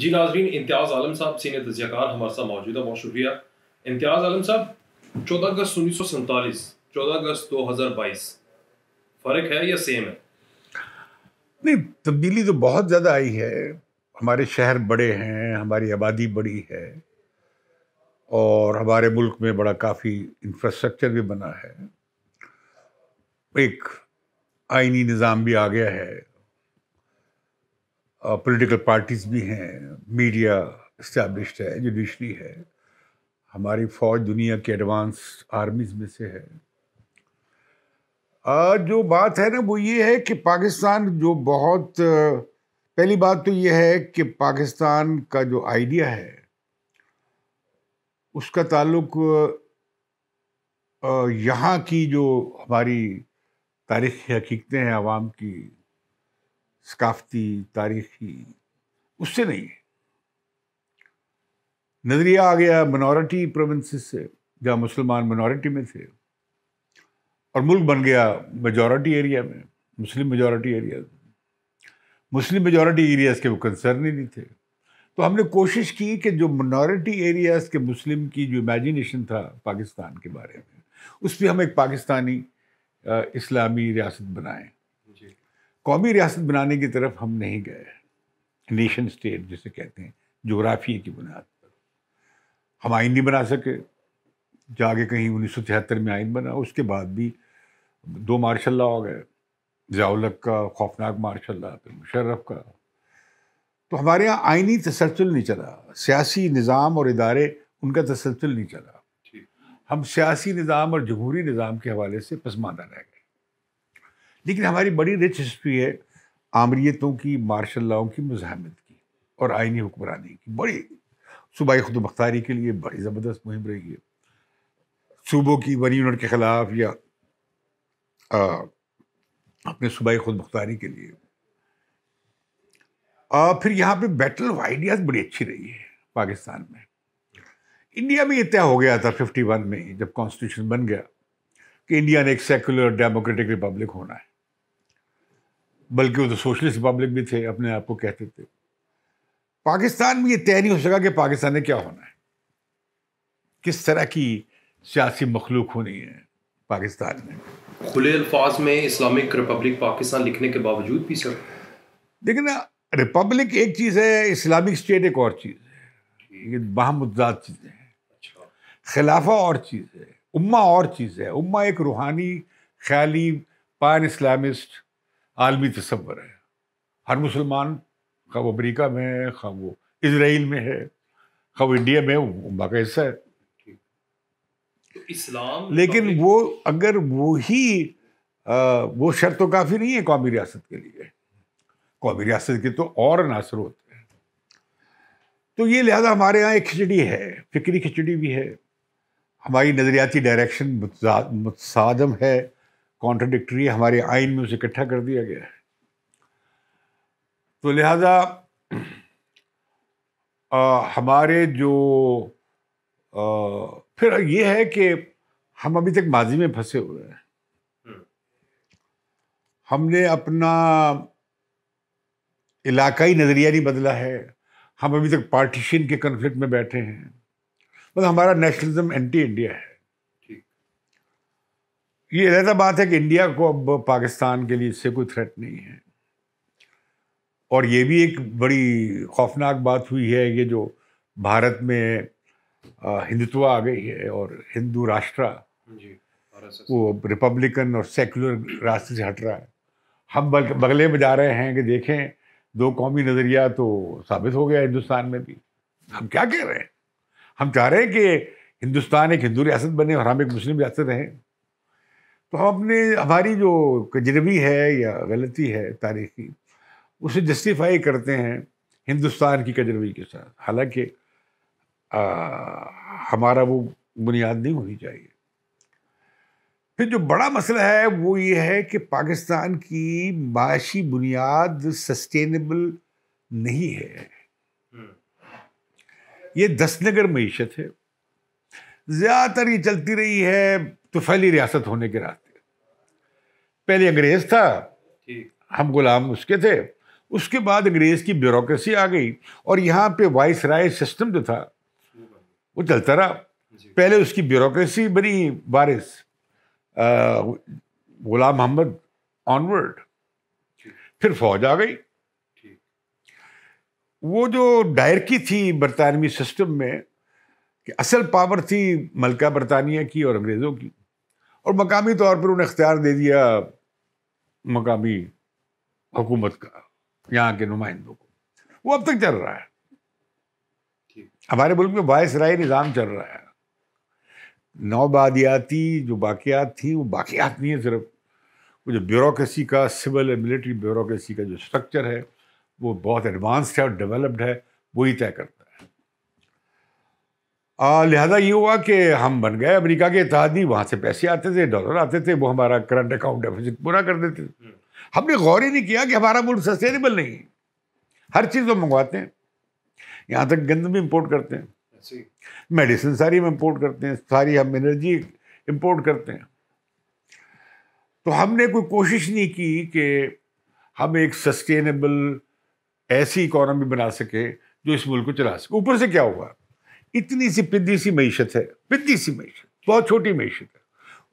जी नाजरीन इम्तियाज़ आलम साहब सीनियर तजियाकार हमारे साथ मौजूद है बहुत शुक्रिया इम्तियाज़ आलम साहब चौदह अगस्त उन्नीस सौ सैंतालीस चौदह अगस्त दो हज़ार बाईस फ़र्क है या सेम है नहीं तब्दीली तो बहुत ज़्यादा आई है हमारे शहर बड़े हैं हमारी आबादी बड़ी है और हमारे मुल्क में बड़ा काफ़ी इंफ्रास्ट्रक्चर भी बना है एक आइनी निज़ाम भी आ गया है पॉलिटिकल पार्टीज भी हैं मीडिया इस्टेब्लिश है जुडिशरी है हमारी फौज दुनिया के एडवांस आर्मीज में से है आ, जो बात है ना वो ये है कि पाकिस्तान जो बहुत पहली बात तो ये है कि पाकिस्तान का जो आइडिया है उसका ताल्लुक यहाँ की जो हमारी तारीख़ हकीकतें हैं आवाम की सकाफती तारीखी उससे नहीं है नज़रिया आ गया मनॉरिटी प्रोविंस से जहाँ मुसलमान मनॉरिटी में थे और मुल्क बन गया मेजॉरिटी एरिया में मुस्लिम मेजॉरिटी एरिया मुस्लिम मेजॉरिटी एरियाज़ के वो कंसर्न ही नहीं थे तो हमने कोशिश की कि जो मनॉरिटी एरियाज़ के मुस्लिम की जो इमेजिनेशन था पाकिस्तान के बारे में उस पर हम एक पाकिस्तानी इस्लामी रियासत बनाएं कौमी रियासत बनाने की तरफ हम नहीं गए नेशन स्टेट जिसे कहते हैं जोग्राफी की बुनियाद पर हम आइन नहीं बना सके जाके कहीं उन्नीस में आइन बना उसके बाद भी दो मार्शल लॉ हो गए जयालक का खौफनाक मार्शल लॉ फिर मुशर्रफ का तो हमारे यहाँ आइनी तसलसल नहीं चला सियासी निज़ाम और इदारे उनका तसलसल नहीं चला हम सियासी निज़ाम और जमहूरी निज़ाम के हवाले से पसमानदा रह गए लेकिन हमारी बड़ी रिच हिस्ट्री है आमरीतों की मार्शल लाओं की मुजामत की और आइनी हुक्मरानी की बड़ी सूबाई खुद मख्तारी के लिए बड़ी ज़बरदस्त मुहिम रही है सूबों की वन यूनिट के ख़िलाफ़ या आ, अपने सूबाई खुद मख्तारी के लिए आ, फिर यहाँ पे बैटल ऑफ आइडियाज़ बड़ी अच्छी रही है पाकिस्तान में इंडिया में ये तय हो गया था फिफ्टी वन में जब कॉन्स्टिट्यूशन बन गया कि इंडिया ने एक सेकुलर डेमोक्रेटिक रिपब्लिक होना है बल्कि वो तो सोशलिस्ट रिपब्लिक भी थे अपने आप को कहते थे पाकिस्तान में ये तय नहीं हो सका कि पाकिस्तान ने क्या होना है किस तरह की सियासी मखलूक होनी है पाकिस्तान में खुले अल्फाज में इस्लामिक रिपब्लिक पाकिस्तान लिखने के बावजूद भी सर ना रिपब्लिक एक चीज़ है इस्लामिक स्टेट एक और चीज़ है ये बाहमुदाद चीज़ें हैं अच्छा। खिलाफा और चीज़ है उम्मा और चीज़ है उम्मा एक रूहानी ख्याली पान इस्लामिस्ट आलमी तस्वर है हर मुसलमान खा वो अमरीका में है खा वो इसराइल में है खा वो इंडिया में बाका हिस्सा है तो इस्लाम लेकिन वो अगर वो ही आ, वो शर्त तो काफ़ी नहीं है कौमी रियासत के लिए कौमी रियासत के तो और अनासर होते हैं तो ये लिहाजा हमारे यहाँ एक खिचड़ी है फिक्री खिचड़ी भी है हमारी नज़रियाती डायरेक्शन मुतसादम है कॉन्ट्रडिक्टरी हमारे आइन में उसे इकट्ठा कर दिया गया है तो लिहाजा हमारे जो आ, फिर ये है कि हम अभी तक माजी में फंसे हुए हैं हम्म। हमने अपना इलाकाई नज़रिया नहीं बदला है हम अभी तक पार्टीशन के कन्फ्लिक्ट में बैठे हैं मतलब तो हमारा नेशनलिज्म एंटी इंडिया है ये रहता बात है कि इंडिया को अब पाकिस्तान के लिए इससे कोई थ्रेट नहीं है और ये भी एक बड़ी खौफनाक बात हुई है ये जो भारत में हिंदुत्व आ गई है और हिंदू राष्ट्र वो रिपब्लिकन और सेकुलर रास्ते से हट रहा है हम बगले में जा रहे हैं कि देखें दो कौमी नज़रिया तो साबित हो गया हिंदुस्तान में भी हम क्या कह रहे हैं हम चाह रहे हैं कि हिंदुस्तान एक हिंदू रियासत बने और हम एक मुस्लिम रियासत रहें तो हमने हमारी जो तजरबी है या गलती है तारीखी उसे जस्टिफाई करते हैं हिंदुस्तान की तजरबी के साथ हालांकि हमारा वो बुनियाद नहीं होनी चाहिए फिर जो बड़ा मसला है वो ये है कि पाकिस्तान की माशी बुनियाद सस्टेनेबल नहीं है हम्म। ये दसनगर मीशत है ज़्यादातर ये चलती रही है तो फैली रियासत होने के रास्ते पहले अंग्रेज था हम गुलाम उसके थे उसके बाद अंग्रेज की ब्यूरोक्रेसी आ गई और यहाँ पे वाइस राय सिस्टम जो था वो चलता रहा पहले उसकी ब्यूरोक्रेसी बनी बारिस गुलाम मोहम्मद ऑनवर्ड फिर फौज आ गई वो जो डायरकी थी बरतानवी सिस्टम में कि असल पावर थी मलका बरतानिया की और अंग्रेज़ों की और मकामी तौर पर उन्हें इख्तियार दे दिया मकामी हुकूमत का यहाँ के नुमाइंदों को वो अब तक चल रहा है हमारे मुल्क में राय निज़ाम चल रहा है नौबादियाती जो बाकियात थी वो बाकियात नहीं है सिर्फ वो जो ब्यूरोसी का सिविल एंड मिलिट्री ब्यूरोसी का जो स्ट्रक्चर है वो बहुत एडवांस्ड है और डेवलप्ड है वही तय करता है लिहाजा ये हुआ कि हम बन गए अमेरिका के इतिहादी वहाँ से पैसे आते थे डॉलर आते थे वो हमारा करंट अकाउंट डेफिजिट पूरा कर देते थे हम्म। हमने गौर ही नहीं किया कि हमारा मुल्क सस्टेनेबल नहीं है हर चीज़ हम मंगवाते हैं यहाँ तक गंद भी इम्पोर्ट करते हैं मेडिसिन सारी हम इम्पोर्ट करते हैं सारी हम एनर्जी इम्पोर्ट करते हैं तो हमने कोई कोशिश नहीं की कि हम एक सस्टेनेबल ऐसी इकोनॉमी बना सके जो इस मुल्क को चला सके ऊपर से क्या हुआ इतनी सी पिद्दी सी मीशत है पिद्दी सी मीशत बहुत छोटी मीशत है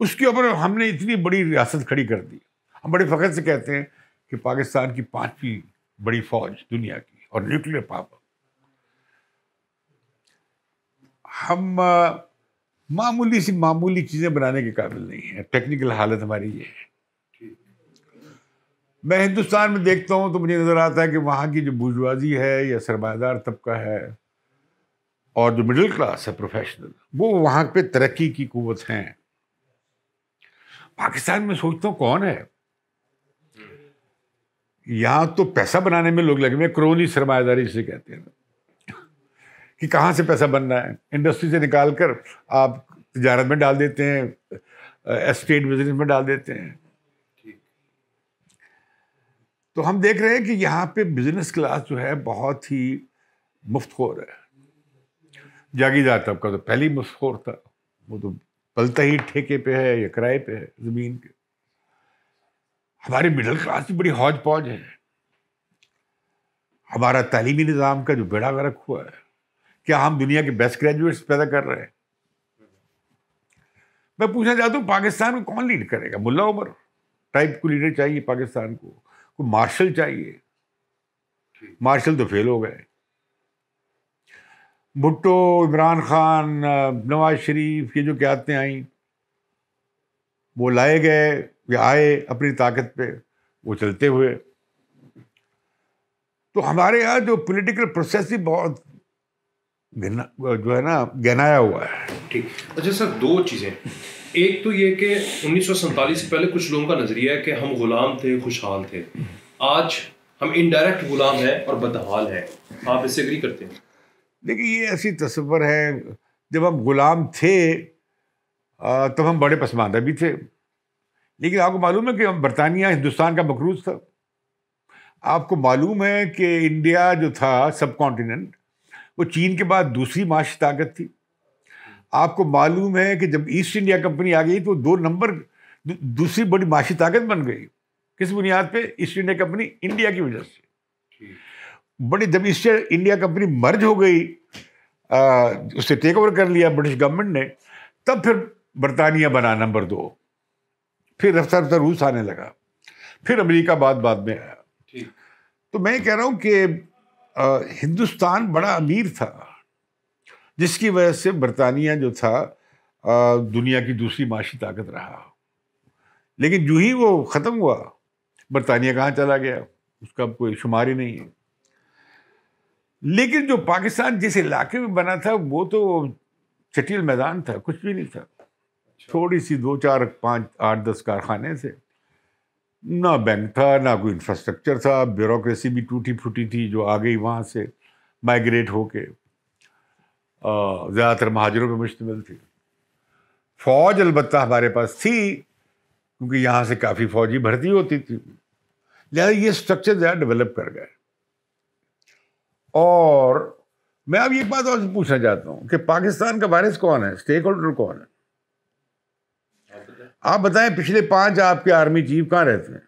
उसके ऊपर हमने इतनी बड़ी रियासत खड़ी कर दी हम बड़े फ़ख्र से कहते हैं कि पाकिस्तान की पांचवी बड़ी फौज दुनिया की और न्यूक्लियर पावर हम मामूली सी मामूली चीज़ें बनाने के काबिल नहीं हैं टेक्निकल हालत हमारी ये है मैं हिंदुस्तान में देखता हूँ तो मुझे नज़र आता है कि वहाँ की जो बुजवाजी है या सरमादार तबका है और जो मिडिल क्लास है प्रोफेशनल वो वहां पे तरक्की की कुवत हैं पाकिस्तान में सोचता हूँ कौन है यहां तो पैसा बनाने में लोग लगे हुए क्रोनी सरमायादारी से कहते हैं कि कहाँ से पैसा बन रहा है इंडस्ट्री से निकाल कर आप तजारत में डाल देते हैं एस्टेट बिजनेस में डाल देते हैं तो हम देख रहे हैं कि यहाँ पे बिजनेस क्लास जो है बहुत ही मुफ्त हो रहा है जागीदार तबका तो पहले ही था वो तो पलता ही ठेके पे है या किराए पे है ज़मीन के हमारे मिडिल क्लास भी बड़ी हौज पौज है हमारा तालीमी निज़ाम का जो बेड़ा गर्क हुआ है क्या हम दुनिया के बेस्ट ग्रेजुएट्स पैदा कर रहे हैं मैं पूछना चाहता हूँ पाकिस्तान को कौन लीड करेगा मुल्ला उमर टाइप को लीडर चाहिए पाकिस्तान को को मार्शल चाहिए मार्शल तो फेल हो गए भुट्टो इमरान ख़ान नवाज शरीफ ये जो क्यादतें आई वो लाए गए या आए अपनी ताकत पे वो चलते हुए तो हमारे यहाँ जो पॉलिटिकल प्रोसेस ही बहुत जो है ना गहनाया हुआ है ठीक अच्छा सर दो चीज़ें एक तो ये कि उन्नीस से पहले कुछ लोगों का नज़रिया है कि हम गुलाम थे खुशहाल थे आज हम इनडायरेक्ट गुलाम हैं और बदहाल हैं आप इससे एग्री करते हैं लेकिन ये ऐसी तस्वर है जब हम गुलाम थे तब तो हम बड़े पसमानदा भी थे लेकिन आपको मालूम है कि हम बरतानिया हिंदुस्तान का मकरूज था आपको मालूम है कि इंडिया जो था सब कॉन्टिनेंट वो चीन के बाद दूसरी माशी ताकत थी आपको मालूम है कि जब ईस्ट इंडिया कंपनी आ गई तो दो नंबर दूसरी बड़ी माशी ताकत बन गई किस बुनियाद पे ईस्ट इंडिया कंपनी इंडिया की वजह से बड़ी जब ईस्ट इंडिया कंपनी मर्ज हो गई उससे टेक ओवर कर लिया ब्रिटिश गवर्नमेंट ने तब फिर बरतानिया बना नंबर दो फिर रफ्तार रफ्तार रूस आने लगा फिर अमेरिका बाद बाद में आया तो मैं कह रहा हूँ कि हिंदुस्तान बड़ा अमीर था जिसकी वजह से बरतानिया जो था आ, दुनिया की दूसरी माशी ताकत रहा लेकिन जो ही वो ख़त्म हुआ बरतानिया कहाँ चला गया उसका कोई शुमार ही नहीं है लेकिन जो पाकिस्तान जिस इलाके में बना था वो तो चटिल मैदान था कुछ भी नहीं था अच्छा। थोड़ी सी दो चार पाँच आठ दस कारखाने थे ना बैंक था ना कोई इंफ्रास्ट्रक्चर था ब्यूरोसी भी टूटी फूटी थी जो आ गई वहाँ से माइग्रेट होके ज़्यादातर महाजरों पर मुश्तमिल थी फ़ौज अलबत् हमारे पास थी क्योंकि यहाँ से काफ़ी फ़ौजी भर्ती होती थी लिहाजा ये स्ट्रक्चर ज़्यादा डेवलप कर गए और मैं अब एक बात और पूछना चाहता हूँ कि पाकिस्तान का वायरस कौन है स्टेक होल्डर कौन है आप बताएं पिछले पांच आपके आर्मी चीफ कहाँ रहते हैं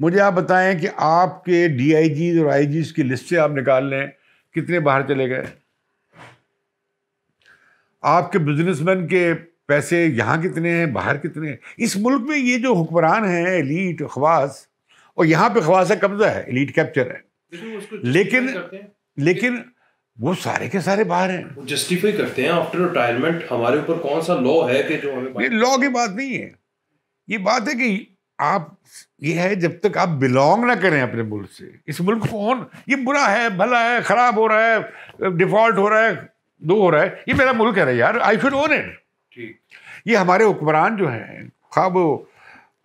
मुझे आप बताएं कि आपके डीआईजी और आईजी की लिस्ट से आप निकाल लें कितने बाहर चले गए आपके बिजनेसमैन के पैसे यहाँ कितने हैं बाहर कितने हैं इस मुल्क में ये जो हुक्मरान हैं एलीट खवास और यहाँ पे खवास का कब्जा है एलीट कैप्चर है लेकिन लेकिन वो सारे के सारे बाहर हैं जस्टिफाई करते हैं आफ्टर रिटायरमेंट हमारे ऊपर कौन सा लॉ है कि जो हमें ये लॉ की बात नहीं है ये बात है कि आप ये है जब तक आप बिलोंग ना करें अपने मुल्क से इस मुल्क कौन ये बुरा है भला है खराब हो रहा है डिफॉल्ट हो रहा है दो हो रहा है ये मेरा मुल्क है यार आई शुड ओन इट ये हमारे हुक्मरान जो हैं खा वो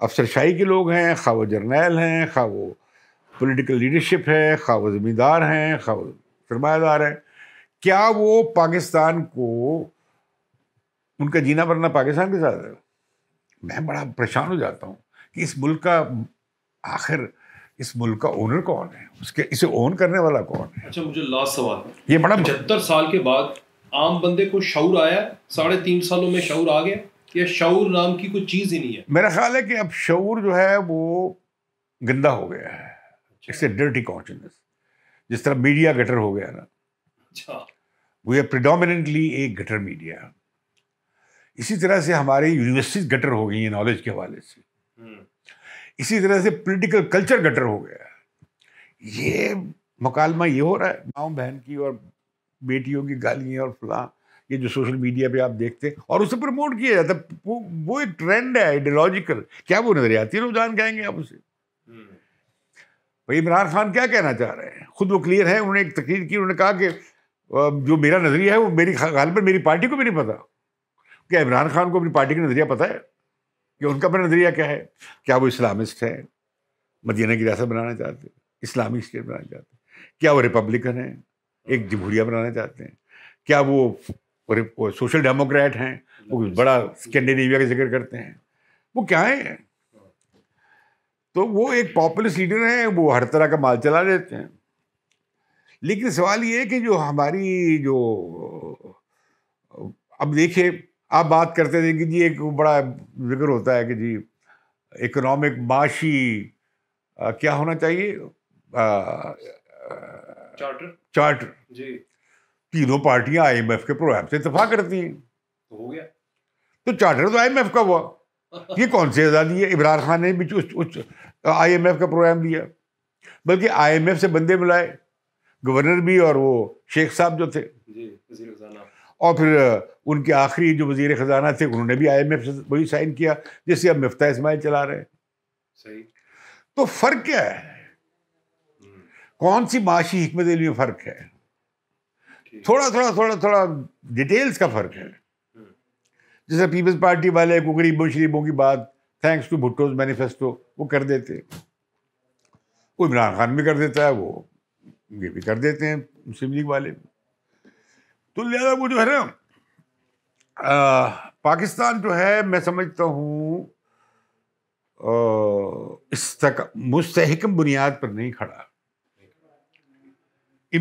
अफसरशाही के लोग हैं खा वो जर्नैल हैं खा वो पॉलिटिकल लीडरशिप है खा वो ज़मींदार हैं खा वो सरमादार हैं क्या वो पाकिस्तान को उनका जीना मरना पाकिस्तान के साथ है मैं बड़ा परेशान हो जाता हूँ कि इस मुल्क का आखिर इस मुल्क का ओनर कौन है उसके इसे ओन करने वाला कौन है अच्छा मुझे लास्ट सवाल ये बड़ा पचहत्तर साल के बाद आम बंदे को शौर आया साढ़े तीन सालों में शौर आ गया या शौर नाम की कोई चीज़ ही नहीं है मेरा ख्याल है कि अब शौर जो है वो गंदा हो गया है इट्स डर्टी कॉन्शियसनेस जिस तरह मीडिया गटर हो गया ना वी आर प्रिडोमिनेंटली एक गटर मीडिया इसी तरह से हमारे यूनिवर्सिटीज गटर हो गई हैं नॉलेज के हवाले से हम्म। इसी तरह से पॉलिटिकल कल्चर गटर हो गया ये मुकालमा ये हो रहा है माओ बहन की और बेटियों की गालियाँ और फलां ये जो सोशल मीडिया पे आप देखते हैं और उसे प्रमोट किया जाता है वो, वो एक ट्रेंड है आइडियोलॉजिकल क्या वो नजरियाती रुझान कहेंगे आप उसे भाई इमरान खान क्या कहना चाह रहे हैं खुद वो क्लियर है उन्होंने एक तकरीर की उन्होंने कहा कि जो मेरा नज़रिया है वो मेरी ख्याल पर मेरी पार्टी को भी नहीं पता क्या इमरान खान को अपनी पार्टी का नज़रिया पता है कि उनका अपना नज़रिया क्या है क्या वो इस्लामिस्ट है मदीना की रियासत बनाना चाहते हैं इस्लामिक स्टेट बनाना चाहते हैं क्या वो रिपब्लिकन हैं एक जमहूरिया बनाना चाहते हैं क्या वो, वो सोशल डेमोक्रेट हैं वो बड़ा स्कैंडिनेविया का जिक्र करते हैं वो क्या है तो वो एक पॉपुलर लीडर हैं वो हर तरह का माल चला देते हैं लेकिन सवाल ये है कि जो हमारी जो अब देखिए आप बात करते थे कि जी एक बड़ा जिक्र होता है कि जी इकोनॉमिक माशी आ, क्या होना चाहिए चार्टर चार्टर जी तीनों पार्टियां आईएमएफ के प्रोग्राम से इतफा करती हैं तो हो गया तो चार्टर तो आईएमएफ का हुआ ये कौन सी आज़ादी है इमरान खान ने भी आई एम एफ का प्रोग्राम दिया बल्कि आई एम एफ से बंदे मिलाए गवर्नर भी और वो शेख साहब जो थे जी, और फिर उनके आखिरी जो वजीर ख़जाना थे उन्होंने भी आई एम एफ से वही साइन किया जिससे अब मफ्ता इसमाइल चला रहे हैं सही तो फ़र्क क्या है हम्म। कौन सी माशी हमत फ़र्क है थोड़ा थोड़ा थोड़ा थोड़ा डिटेल्स का फ़र्क है जैसे पीपल्स पार्टी वाले को गरीबों शरीबों की बात थैंक्स टू भुट्टोज मैनिफेस्टो वो कर देते वो इमरान खान भी कर देता है वो ये भी कर देते हैं मुस्लिम लीग वाले तो लिहाजा वो जो है ना पाकिस्तान जो है मैं समझता हूँ इस तक मुस्तकम बुनियाद पर नहीं खड़ा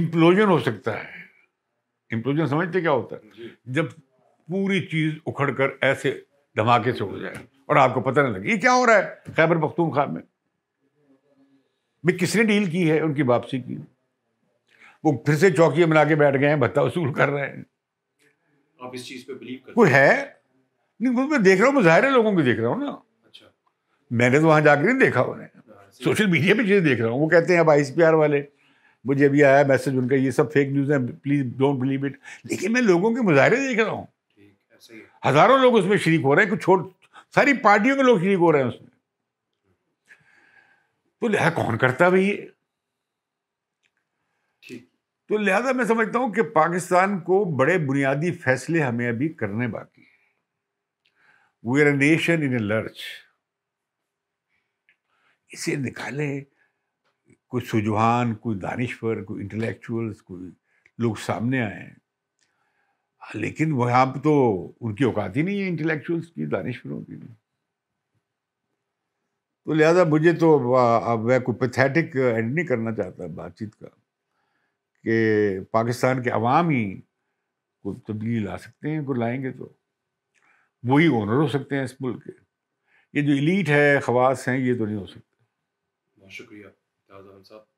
इम्प्लोजन हो सकता है इम्प्लोजन समझते क्या होता है जब पूरी चीज़ उखड़ कर ऐसे धमाके से उड़ जाए और आपको पता नहीं लगे ये क्या हो रहा है खैबर खान में भी किसने डील की है उनकी वापसी की वो फिर से चौकी बना के बैठ गए हैं भत्ता वसूल कर रहे हैं आप इस चीज़ पे बिलीव करते कोई है नहीं मैं देख रहा हूँ मुजाहरे लोगों को देख रहा हूँ ना अच्छा मैंने तो वहां जाकर नहीं देखा उन्हें हाँ, सोशल मीडिया पे चीज़ें देख रहा हूँ वो कहते हैं अब आई वाले मुझे अभी आया मैसेज उनका ये सब फेक न्यूज़ है प्लीज़ डोंट बिलीव इट लेकिन मैं लोगों के मुजाहरे देख रहा हूँ हजारों लोग उसमें शरीक हो रहे हैं कुछ छोड़ सारी पार्टियों के लोग शरीक हो रहे हैं उसमें तो लिहाजा कौन करता भाई ये तो लिहाजा मैं समझता हूं कि पाकिस्तान को बड़े बुनियादी फैसले हमें अभी करने बाकी है we are a nation in a lurch इसे निकाले कोई सुजवान कोई दानिश्वर कोई इंटेलेक्चुअल्स कोई लोग सामने आए हाँ, लेकिन वहां पर तो उनकी औकात ही नहीं है इंटेलेक्चुअल्स की दानिशरों की नहीं तो लिहाजा मुझे तो अब मैं कोई पैथेटिक एंड नहीं करना चाहता बातचीत का कि पाकिस्तान के अवाम ही को तब्दीली ला सकते हैं को लाएंगे तो वही ओनर हो सकते हैं इस मुल्क के ये जो इलीट है खवास हैं ये तो नहीं हो सकते बहुत शुक्रिया साहब